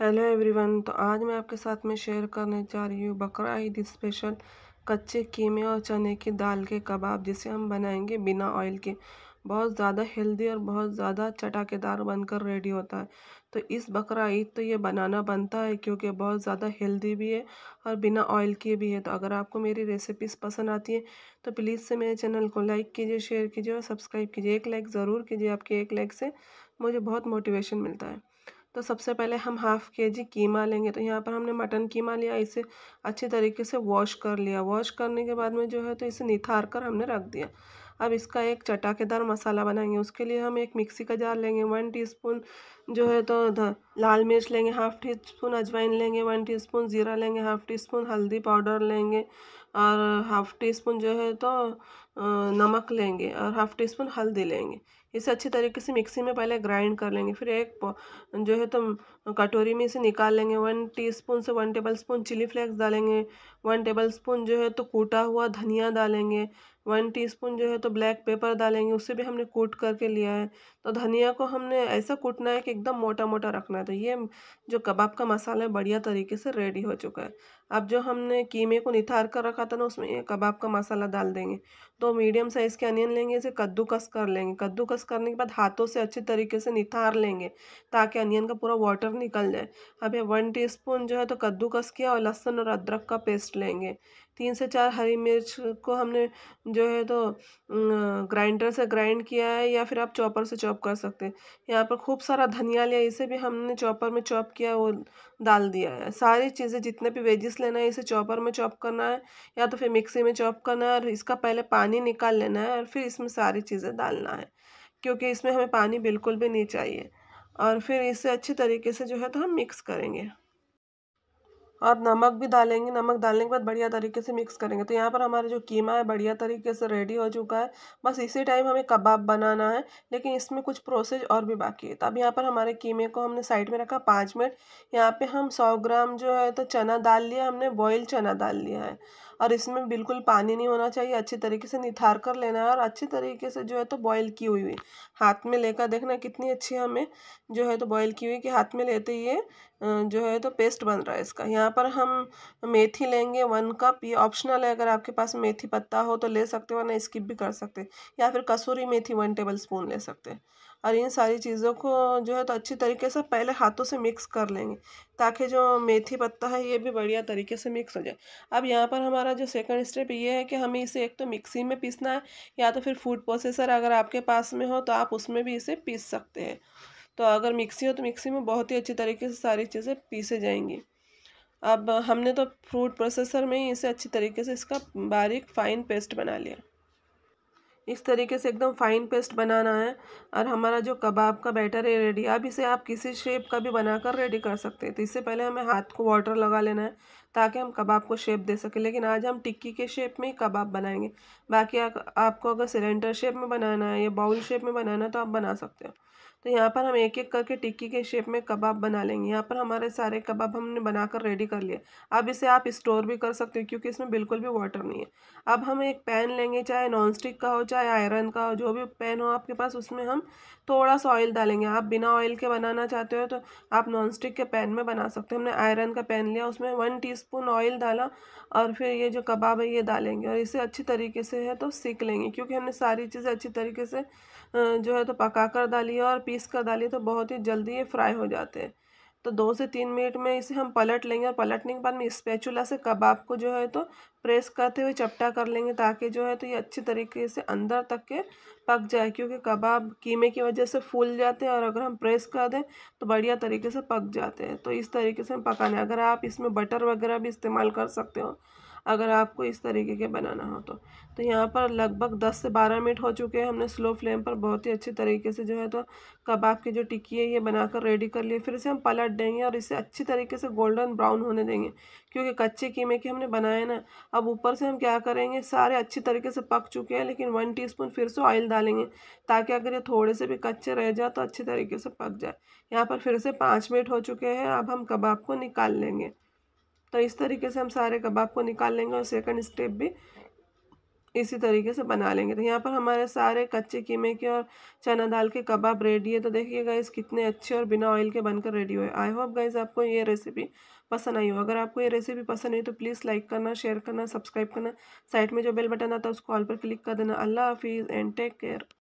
hello everyone तो आज मैं आपके साथ में शेयर करने जा रही हूँ बकरा ईद स्पेशल कच्चे कीमे और चने की दाल के कबाब जिसे हम बनाएंगे बिना ऑयल के बहुत ज़्यादा हेल्दी और बहुत ज़्यादा चटाकेदार बनकर रेडी होता है तो इस बकरा ईद तो ये बनाना बनता है क्योंकि बहुत ज़्यादा हेल्दी भी है और बिना ऑयल के भी है तो अगर आपको मेरी रेसिपीज़ पसंद आती है तो प्लीज़ से मेरे चैनल को लाइक कीजिए शेयर कीजिए और सब्सक्राइब कीजिए एक लाइक ज़रूर कीजिए आपके एक लाइक से मुझे बहुत मोटिवेशन मिलता है तो सबसे पहले हम हाफ़ के जी कीमा लेंगे तो यहाँ पर हमने मटन कीमा लिया इसे अच्छी तरीके से वॉश कर लिया वॉश करने के बाद में जो है तो इसे निथार कर हमने रख दिया अब इसका एक चटाकेदार मसाला बनाएंगे उसके लिए हम एक मिक्सी का जार लेंगे वन टीस्पून जो है तो लाल मिर्च लेंगे हाफ़ टी स्पून अजवाइन लेंगे वन टी स्पून ज़ीरा लेंगे हाफ़ टी स्पून हल्दी पाउडर लेंगे और हाफ़ टी स्पून जो है तो नमक लेंगे और हाफ़ टी स्पून हल्दी लेंगे इसे अच्छी तरीके से मिक्सी में पहले ग्राइंड कर लेंगे फिर एक जो है तो कटोरी में इसे निकाल लेंगे वन टीस्पून से one tablespoon chilli flakes डालेंगे वन टेबल स्पून जो है तो कूटा हुआ धनिया डालेंगे वन टीस्पून जो है तो ब्लैक पेपर डालेंगे उसे भी हमने कूट करके लिया है तो धनिया को हमने ऐसा कूटना है कि एकदम मोटा मोटा रखना है तो ये जो कबाब का मसाला है बढ़िया तरीके से रेडी हो चुका है अब जो हमने कीमे को निथार कर रखा था ना उसमें ये कबाब का मसाला डाल देंगे तो मीडियम साइज़ के अनियन लेंगे इसे कद्दूकस कर लेंगे कद्दूकस करने के बाद हाथों से अच्छे तरीके से निथार लेंगे ताकि अनियन का पूरा वाटर निकल जाए अब ये वन टी जो है तो कद्दूकस किया और लहसुन और अदरक का पेस्ट लेंगे तीन से चार हरी मिर्च को हमने जो है तो अं, ग्राइंडर से ग्राइंड किया है या फिर आप चॉपर से चॉप कर सकते हैं यहाँ पर खूब सारा धनिया लिया इसे भी हमने चॉपर में चॉप किया वो डाल दिया है सारी चीज़ें जितने भी वेजिस लेना है इसे चॉपर में चॉप करना है या तो फिर मिक्सी में चॉप करना है और इसका पहले पानी निकाल लेना है और फिर इसमें सारी चीज़ें डालना है क्योंकि इसमें हमें पानी बिल्कुल भी नहीं चाहिए और फिर इसे अच्छी तरीके से जो है तो हम मिक्स करेंगे और नमक भी डालेंगे नमक डालने के बाद बढ़िया तरीके से मिक्स करेंगे तो यहाँ पर हमारा जो कीमा है बढ़िया तरीके से रेडी हो चुका है बस इसी टाइम हमें कबाब बनाना है लेकिन इसमें कुछ प्रोसेस और भी बाकी है तो अब यहाँ पर हमारे कीमे को हमने साइड में रखा पाँच मिनट यहाँ पर हम सौ ग्राम जो है तो चना डाल लिया हमने बॉयल चना डाल लिया है और इसमें बिल्कुल पानी नहीं होना चाहिए अच्छी तरीके से निथार कर लेना है और अच्छी तरीके से जो है तो बॉयल की हुई हुई हाथ में लेकर देखना कितनी अच्छी हमें जो है तो बॉयल की हुई कि हाथ में लेते ये जो है तो पेस्ट बन रहा है इसका यहाँ पर हम मेथी लेंगे वन कप ये ऑप्शनल है अगर आपके पास मेथी पत्ता हो तो ले सकते हो वरना स्किप भी कर सकते या फिर कसूरी मेथी वन टेबल स्पून ले सकते हैं और इन सारी चीज़ों को जो है तो अच्छी तरीके से पहले हाथों से मिक्स कर लेंगे ताकि जो मेथी पत्ता है ये भी बढ़िया तरीके से मिक्स हो जाए अब यहाँ पर हमारा जो सेकंड स्टेप ये है कि हमें इसे एक तो मिक्सी में पीसना है या तो फिर फूड प्रोसेसर अगर आपके पास में हो तो आप उसमें भी इसे पीस सकते हैं तो अगर मिक्सी हो तो मिक्सी में बहुत ही अच्छी तरीके से सारी चीज़ें पीसे जाएंगी अब हमने तो फ्रूट प्रोसेसर में ही इसे अच्छी तरीके से इसका बारीक फाइन पेस्ट बना लिया इस तरीके से एकदम फाइन पेस्ट बनाना है और हमारा जो कबाब का बैटर है रेडी अब इसे आप किसी शेप का भी बनाकर रेडी कर सकते हैं तो इससे पहले हमें हाथ को वाटर लगा लेना है ताकि हम कबाब को शेप दे सकें लेकिन आज हम टिक्की के शेप में ही कबाब बनाएंगे बाकी आपको अगर सिलेंडर शेप में बनाना है या बाउल शेप में बनाना है तो आप बना सकते हो तो यहाँ पर हम एक एक करके टिक्की के शेप में कबाब बना लेंगे यहाँ पर हमारे सारे कबाब हमने बनाकर रेडी कर लिए अब इसे आप स्टोर भी कर सकते हो क्योंकि इसमें बिल्कुल भी वाटर नहीं है अब हम एक पैन लेंगे चाहे नॉन स्टिक का हो चाहे आयरन का हो जो भी पैन हो आपके पास उसमें हम थोड़ा सा ऑयल डालेंगे आप बिना ऑयल के बनाना चाहते हो तो आप नॉन स्टिक के पैन में बना सकते हो हमने आयरन का पैन लिया उसमें वन टीस्पून ऑयल डाला और फिर ये जो कबाब है ये डालेंगे और इसे अच्छी तरीके से है तो सीख लेंगे क्योंकि हमने सारी चीज़ें अच्छी तरीके से जो है तो पका कर डाली और पीस कर डाली तो बहुत ही जल्दी ये फ्राई हो जाते हैं तो दो से तीन मिनट में इसे हम पलट लेंगे और पलटने के बाद में स्पैचुला से कबाब को जो है तो प्रेस करते हुए चपटा कर लेंगे ताकि जो है तो ये अच्छे तरीके से अंदर तक के पक जाए क्योंकि कबाब कीमे की वजह से फूल जाते हैं और अगर हम प्रेस कर दें तो बढ़िया तरीके से पक जाते हैं तो इस तरीके से हम पकाने अगर आप इसमें बटर वगैरह भी इस्तेमाल कर सकते हो अगर आपको इस तरीके के बनाना हो तो तो यहाँ पर लगभग दस से बारह मिनट हो चुके हैं हमने स्लो फ्लेम पर बहुत ही अच्छे तरीके से जो है तो कबाब की जो टिक्की है ये बनाकर रेडी कर लिए फिर इसे हम पलट देंगे और इसे अच्छी तरीके से गोल्डन ब्राउन होने देंगे क्योंकि कच्चे कीमे के हमने बनाए ना अब ऊपर से हम क्या करेंगे सारे अच्छी तरीके से पक चुके हैं लेकिन वन टी फिर से ऑयल डालेंगे ताकि अगर ये थोड़े से भी कच्चे रह जाए तो अच्छे तरीके से पक जाए यहाँ पर फिर से पाँच मिनट हो चुके हैं अब हम कबाब को निकाल लेंगे तो इस तरीके से हम सारे कबाब को निकाल लेंगे और सेकंड स्टेप भी इसी तरीके से बना लेंगे तो यहाँ पर हमारे सारे कच्चे कीमे के और चना दाल के कबाब रेडी है तो देखिए गाइज कितने अच्छे और बिना ऑयल के बनकर रेडी हुए आई होप गाइज आपको ये रेसिपी पसंद आई हो अगर आपको ये रेसिपी पसंद आई तो प्लीज़ लाइक करना शेयर करना सब्सक्राइब करना साइड में जो बेल बटन आता है उसको ऑल पर क्लिक कर देना अल्लाह हाफिज़ एंड टेक केयर